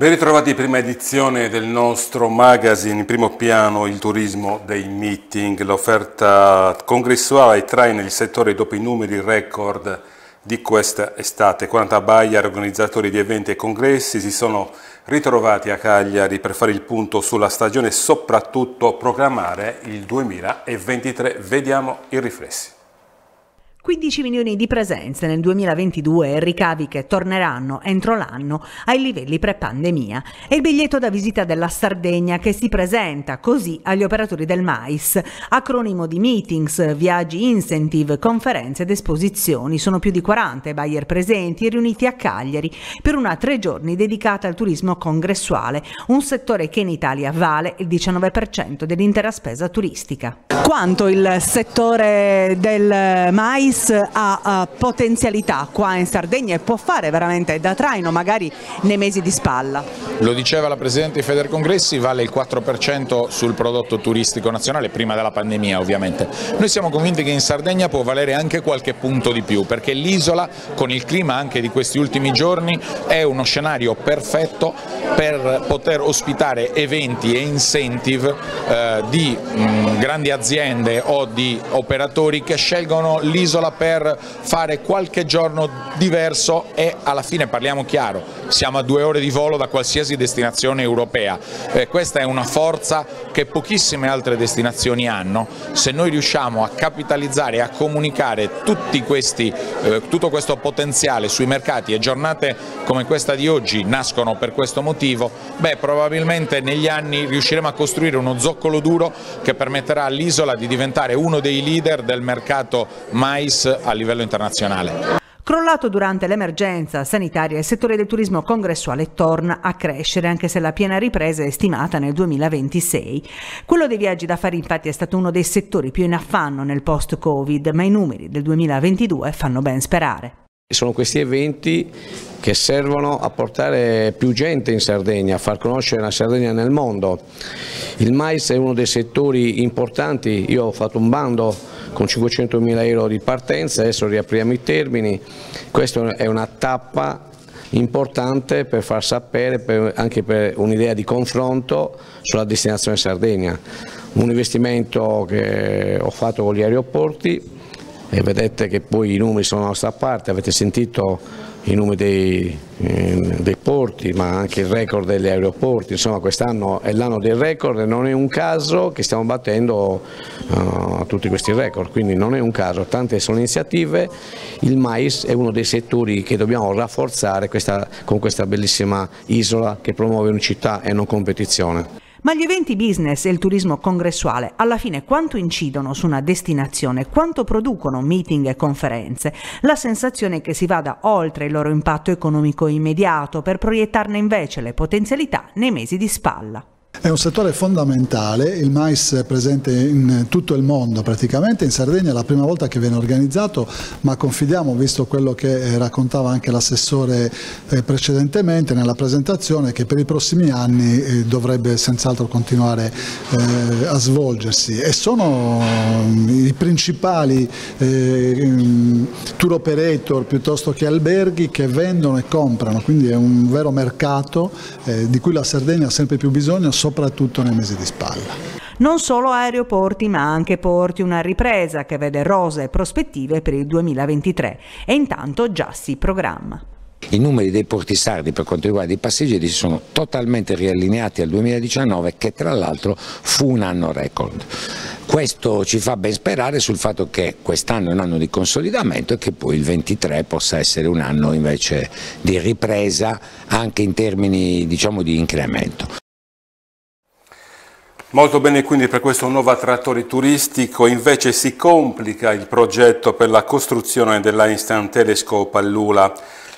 Ben ritrovati, prima edizione del nostro magazine, in primo piano il turismo dei meeting, l'offerta congressuale trae nel settore dopo i numeri record di questa estate. 40 Bayer, organizzatori di eventi e congressi, si sono ritrovati a Cagliari per fare il punto sulla stagione e soprattutto programmare il 2023. Vediamo i riflessi. 15 milioni di presenze nel 2022 e ricavi che torneranno entro l'anno ai livelli pre-pandemia. E il biglietto da visita della Sardegna che si presenta così agli operatori del mais. Acronimo di meetings, viaggi incentive, conferenze ed esposizioni. Sono più di 40 buyer presenti riuniti a Cagliari per una tre giorni dedicata al turismo congressuale, un settore che in Italia vale il 19% dell'intera spesa turistica. Quanto il settore del mais Iris ha uh, potenzialità qua in Sardegna e può fare veramente da traino magari nei mesi di spalla. Lo diceva la Presidente di Federcongressi, vale il 4% sul prodotto turistico nazionale prima della pandemia ovviamente. Noi siamo convinti che in Sardegna può valere anche qualche punto di più perché l'isola con il clima anche di questi ultimi giorni è uno scenario perfetto per poter ospitare eventi e incentive eh, di mh, mm, grandi aziende o di operatori che scelgono l'isola all'isola per fare qualche giorno diverso e alla fine parliamo chiaro, siamo a due ore di volo da qualsiasi destinazione europea, eh, questa è una forza che pochissime altre destinazioni hanno, se noi riusciamo a capitalizzare e a comunicare questi, eh, tutto questo potenziale sui mercati e giornate come questa di oggi nascono per questo motivo, beh probabilmente negli anni riusciremo a costruire uno zoccolo duro che permetterà all'isola di diventare uno dei leader del mercato mais a livello internazionale. Crollato durante l'emergenza sanitaria, il settore del turismo congressuale torna a crescere, anche se la piena ripresa è stimata nel 2026. Quello dei viaggi da fare, infatti, è stato uno dei settori più in affanno nel post-Covid, ma i numeri del 2022 fanno ben sperare. Sono questi eventi che servono a portare più gente in Sardegna, a far conoscere la Sardegna nel mondo. Il mais è uno dei settori importanti, io ho fatto un bando con 500.000 euro di partenza, adesso riapriamo i termini, questa è una tappa importante per far sapere, per, anche per un'idea di confronto sulla destinazione Sardegna. Un investimento che ho fatto con gli aeroporti, e vedete che poi i numeri sono dalla nostra parte, avete sentito i numeri dei, eh, dei porti ma anche il record degli aeroporti, insomma quest'anno è l'anno del record e non è un caso che stiamo battendo uh, tutti questi record, quindi non è un caso, tante sono iniziative, il mais è uno dei settori che dobbiamo rafforzare questa, con questa bellissima isola che promuove unicità e non competizione. Ma gli eventi business e il turismo congressuale alla fine quanto incidono su una destinazione, quanto producono meeting e conferenze? La sensazione è che si vada oltre il loro impatto economico immediato per proiettarne invece le potenzialità nei mesi di spalla. È un settore fondamentale, il mais è presente in tutto il mondo praticamente, in Sardegna è la prima volta che viene organizzato, ma confidiamo, visto quello che eh, raccontava anche l'assessore eh, precedentemente nella presentazione, che per i prossimi anni eh, dovrebbe senz'altro continuare a svolgersi. E sono mm, i principali mm, tour operator piuttosto che alberghi che vendono e comprano, quindi è un vero mercato di cui la Sardegna ha sempre più bisogno, soprattutto soprattutto nei mesi di spalla. Non solo aeroporti ma anche porti, una ripresa che vede rose e prospettive per il 2023 e intanto già si programma. I numeri dei porti sardi per quanto riguarda i passeggeri si sono totalmente riallineati al 2019 che tra l'altro fu un anno record. Questo ci fa ben sperare sul fatto che quest'anno è un anno di consolidamento e che poi il 23 possa essere un anno invece di ripresa anche in termini diciamo, di incremento. Molto bene quindi per questo nuovo attrattore turistico, invece si complica il progetto per la costruzione della Telescope a Lula.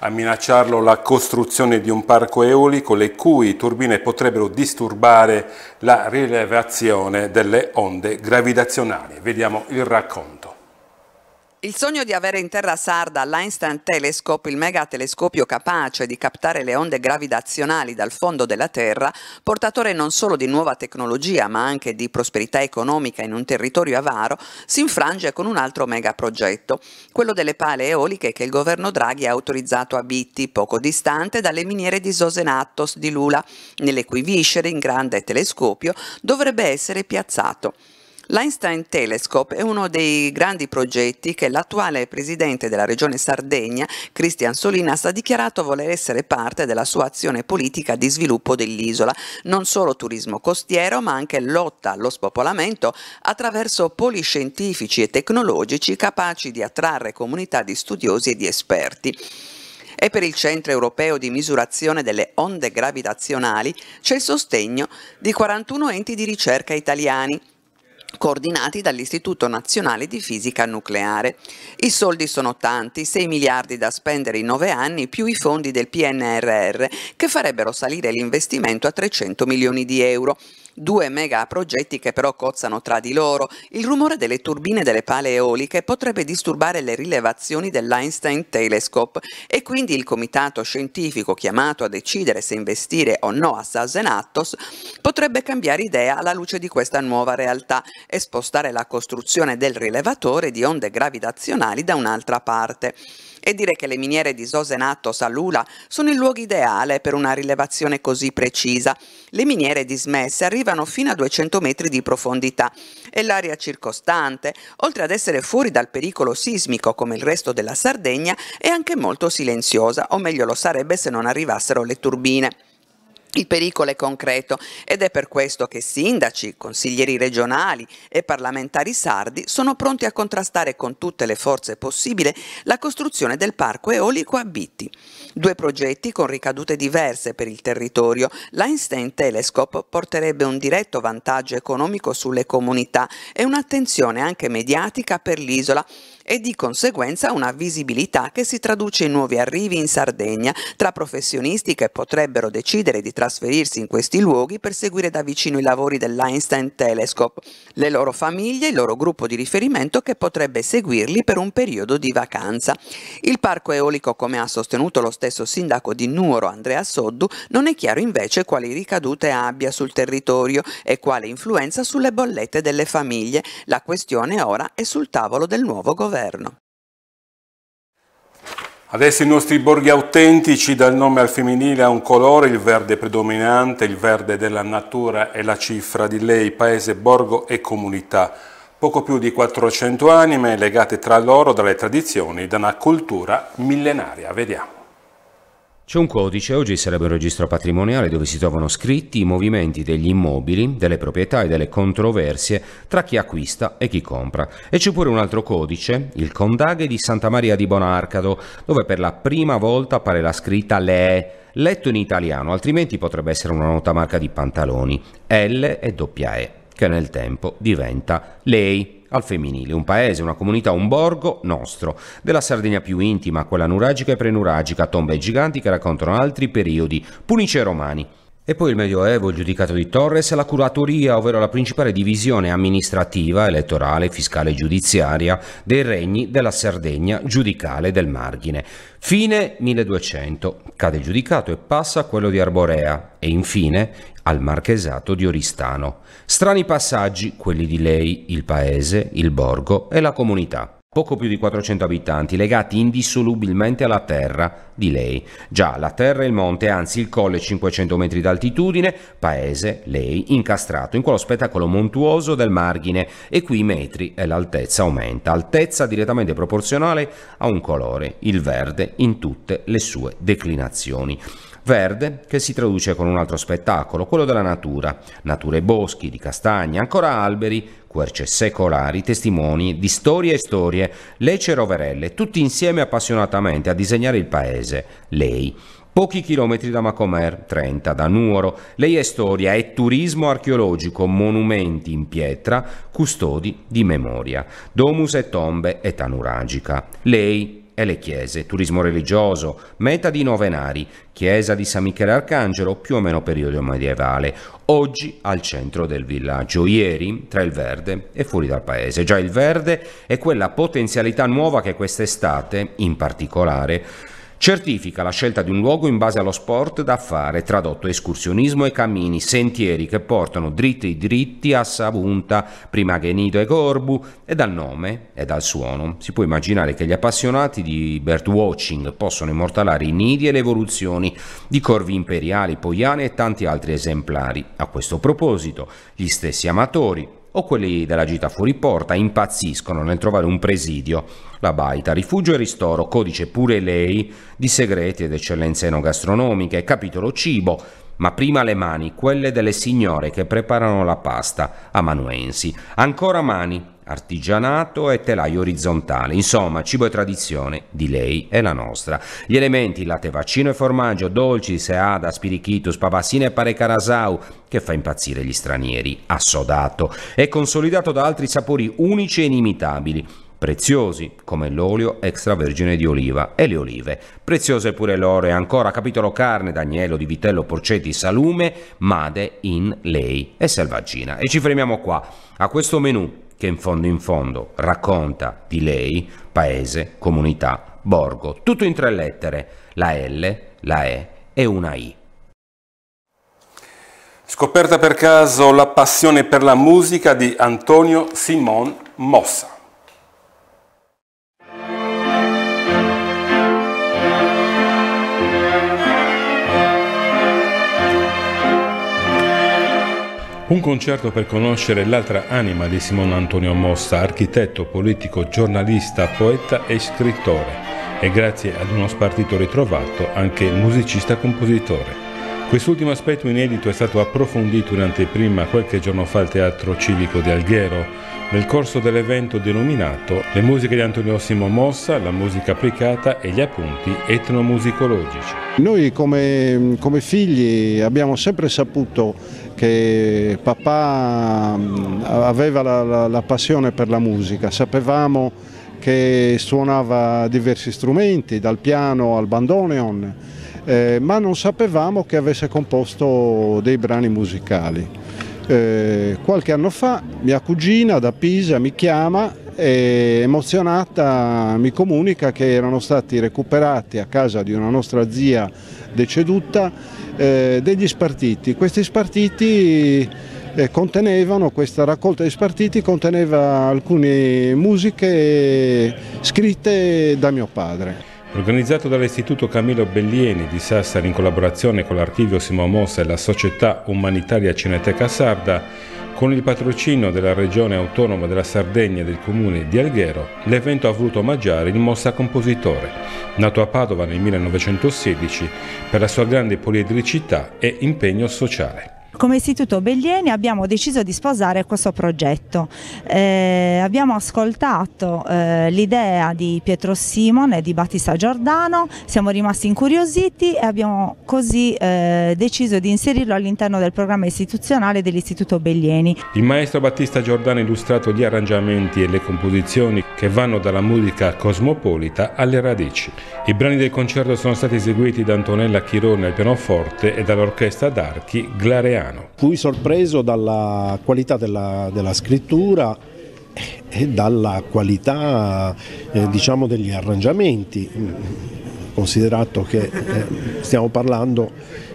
A minacciarlo la costruzione di un parco eolico le cui turbine potrebbero disturbare la rilevazione delle onde gravitazionali. Vediamo il racconto. Il sogno di avere in terra sarda l'Einstein Telescope, il mega telescopio capace di captare le onde gravitazionali dal fondo della Terra, portatore non solo di nuova tecnologia ma anche di prosperità economica in un territorio avaro, si infrange con un altro megaprogetto, quello delle pale eoliche che il governo Draghi ha autorizzato a Bitti, poco distante dalle miniere di Sosenattos di Lula, nelle cui viscere in grande telescopio dovrebbe essere piazzato. L'Einstein Telescope è uno dei grandi progetti che l'attuale presidente della regione Sardegna, Cristian Solinas, ha dichiarato voler essere parte della sua azione politica di sviluppo dell'isola, non solo turismo costiero ma anche lotta allo spopolamento attraverso poli scientifici e tecnologici capaci di attrarre comunità di studiosi e di esperti e per il Centro Europeo di Misurazione delle Onde Gravitazionali c'è il sostegno di 41 enti di ricerca italiani, coordinati dall'Istituto Nazionale di Fisica Nucleare. I soldi sono tanti, 6 miliardi da spendere in 9 anni più i fondi del PNRR che farebbero salire l'investimento a 300 milioni di euro. Due megaprogetti che però cozzano tra di loro. Il rumore delle turbine delle pale eoliche potrebbe disturbare le rilevazioni dell'Einstein Telescope e quindi il comitato scientifico chiamato a decidere se investire o no a Sasenatos potrebbe cambiare idea alla luce di questa nuova realtà e spostare la costruzione del rilevatore di onde gravitazionali da un'altra parte. E dire che le miniere di Sosenato Salula sono il luogo ideale per una rilevazione così precisa. Le miniere dismesse arrivano fino a 200 metri di profondità e l'aria circostante, oltre ad essere fuori dal pericolo sismico come il resto della Sardegna, è anche molto silenziosa, o meglio lo sarebbe se non arrivassero le turbine. Il pericolo è concreto ed è per questo che sindaci, consiglieri regionali e parlamentari sardi sono pronti a contrastare con tutte le forze possibili la costruzione del parco eolico a Bitti. Due progetti con ricadute diverse per il territorio, l'Einstein Telescope porterebbe un diretto vantaggio economico sulle comunità e un'attenzione anche mediatica per l'isola e di conseguenza una visibilità che si traduce in nuovi arrivi in Sardegna tra professionisti che potrebbero decidere di trasformare trasferirsi in questi luoghi per seguire da vicino i lavori dell'Einstein Telescope, le loro famiglie, il loro gruppo di riferimento che potrebbe seguirli per un periodo di vacanza. Il parco eolico, come ha sostenuto lo stesso sindaco di Nuoro Andrea Soddu, non è chiaro invece quali ricadute abbia sul territorio e quale influenza sulle bollette delle famiglie. La questione ora è sul tavolo del nuovo governo. Adesso i nostri borghi autentici, dal nome al femminile, a un colore, il verde predominante, il verde della natura e la cifra di lei, paese, borgo e comunità. Poco più di 400 anime legate tra loro dalle tradizioni, da una cultura millenaria. Vediamo. C'è un codice, oggi sarebbe un registro patrimoniale dove si trovano scritti i movimenti degli immobili, delle proprietà e delle controversie tra chi acquista e chi compra. E c'è pure un altro codice, il Condaghe di Santa Maria di Bonarcado, dove per la prima volta appare la scritta LE, letto in italiano, altrimenti potrebbe essere una nota marca di pantaloni, L e doppia E che nel tempo diventa lei al femminile, un paese, una comunità, un borgo nostro, della Sardegna più intima, quella nuragica e prenuragica, tombe giganti che raccontano altri periodi, punici e romani. E poi il Medioevo, il giudicato di Torres, la curatoria, ovvero la principale divisione amministrativa, elettorale, fiscale e giudiziaria dei regni della Sardegna giudicale del Margine. Fine 1200, cade il giudicato e passa a quello di Arborea e infine al marchesato di Oristano. Strani passaggi quelli di lei, il paese, il borgo e la comunità poco più di 400 abitanti, legati indissolubilmente alla terra di lei. Già la terra e il monte, anzi il colle 500 metri d'altitudine, paese, lei, incastrato in quello spettacolo montuoso del margine e qui i metri e l'altezza aumenta, altezza direttamente proporzionale a un colore, il verde, in tutte le sue declinazioni. Verde che si traduce con un altro spettacolo, quello della natura, natura e boschi, di castagne, ancora alberi, querce secolari, testimoni di storie e storie, lecce roverelle, tutti insieme appassionatamente a disegnare il paese, lei. Pochi chilometri da Macomer, 30 da Nuoro, lei è storia, è turismo archeologico, monumenti in pietra, custodi di memoria, domus e tombe e tanuragica. Lei e le chiese, turismo religioso, meta di Novenari, chiesa di San Michele Arcangelo, più o meno periodo medievale, oggi al centro del villaggio, ieri tra il verde e fuori dal paese. Già il verde è quella potenzialità nuova che quest'estate, in particolare, Certifica la scelta di un luogo in base allo sport da fare, tradotto escursionismo e cammini, sentieri che portano dritti dritti a Sabunta, prima che Nido e Gorbu, e dal nome e dal suono. Si può immaginare che gli appassionati di birdwatching possono immortalare i nidi e le evoluzioni di corvi imperiali, poiani e tanti altri esemplari. A questo proposito, gli stessi amatori o quelli della gita fuori porta impazziscono nel trovare un presidio, la baita, rifugio e ristoro, codice pure lei di segreti ed eccellenze enogastronomiche, capitolo cibo, ma prima le mani, quelle delle signore che preparano la pasta amanuensi. Ancora mani, artigianato e telaio orizzontale. Insomma, cibo e tradizione di lei e la nostra. Gli elementi latte, vaccino e formaggio, dolci, seada, spirichitus, pavassina e pare carasau, che fa impazzire gli stranieri, assodato e consolidato da altri sapori unici e inimitabili preziosi come l'olio extravergine di oliva e le olive. Preziose pure l'oro e ancora capitolo carne d'agnello, di vitello, porcetti, salume, made in lei e selvaggina. E ci fermiamo qua. A questo menù che in fondo in fondo racconta di lei, paese, comunità, borgo, tutto in tre lettere, la L, la E e una I. Scoperta per caso la passione per la musica di Antonio Simon Mossa. Un concerto per conoscere l'altra anima di Simone Antonio Mossa, architetto, politico, giornalista, poeta e scrittore e grazie ad uno spartito ritrovato anche musicista-compositore. Quest'ultimo aspetto inedito è stato approfondito in anteprima qualche giorno fa al Teatro Civico di Alghero nel corso dell'evento denominato Le musiche di Antonio Simo Mossa, la musica applicata e gli appunti etnomusicologici. Noi come, come figli abbiamo sempre saputo che papà aveva la, la, la passione per la musica, sapevamo che suonava diversi strumenti, dal piano al bandoneon, eh, ma non sapevamo che avesse composto dei brani musicali. Eh, qualche anno fa mia cugina da Pisa mi chiama e emozionata mi comunica che erano stati recuperati a casa di una nostra zia deceduta eh, degli spartiti. Questi spartiti eh, contenevano, questa raccolta di spartiti conteneva alcune musiche scritte da mio padre organizzato dall'Istituto Camillo Bellieni di Sassari in collaborazione con l'Archivio Simo Mossa e la Società Umanitaria Cineteca Sarda, con il patrocino della Regione Autonoma della Sardegna e del Comune di Alghero, l'evento ha voluto omaggiare il Mossa Compositore, nato a Padova nel 1916 per la sua grande poliedricità e impegno sociale come Istituto Bellieni abbiamo deciso di sposare questo progetto. Eh, abbiamo ascoltato eh, l'idea di Pietro Simone e di Battista Giordano, siamo rimasti incuriositi e abbiamo così eh, deciso di inserirlo all'interno del programma istituzionale dell'Istituto Bellieni. Il maestro Battista Giordano ha illustrato gli arrangiamenti e le composizioni che vanno dalla musica cosmopolita alle radici. I brani del concerto sono stati eseguiti da Antonella Chirone al pianoforte e dall'orchestra d'archi Glareano italiano. Fui sorpreso dalla qualità della, della scrittura e dalla qualità eh, diciamo degli arrangiamenti, considerato che eh, stiamo parlando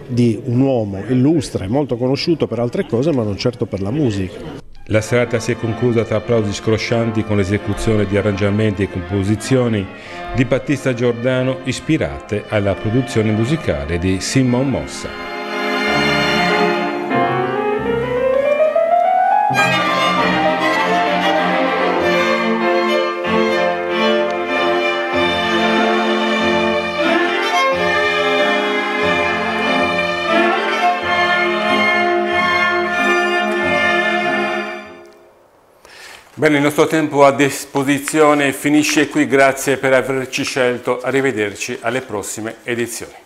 di un uomo illustre, molto conosciuto per altre cose, ma non certo per la musica. La serata si è conclusa tra applausi scroscianti con l'esecuzione di arrangiamenti e composizioni di Battista Giordano ispirate alla produzione musicale di Simon Mossa. Bene, il nostro tempo a disposizione finisce qui, grazie per averci scelto, arrivederci alle prossime edizioni.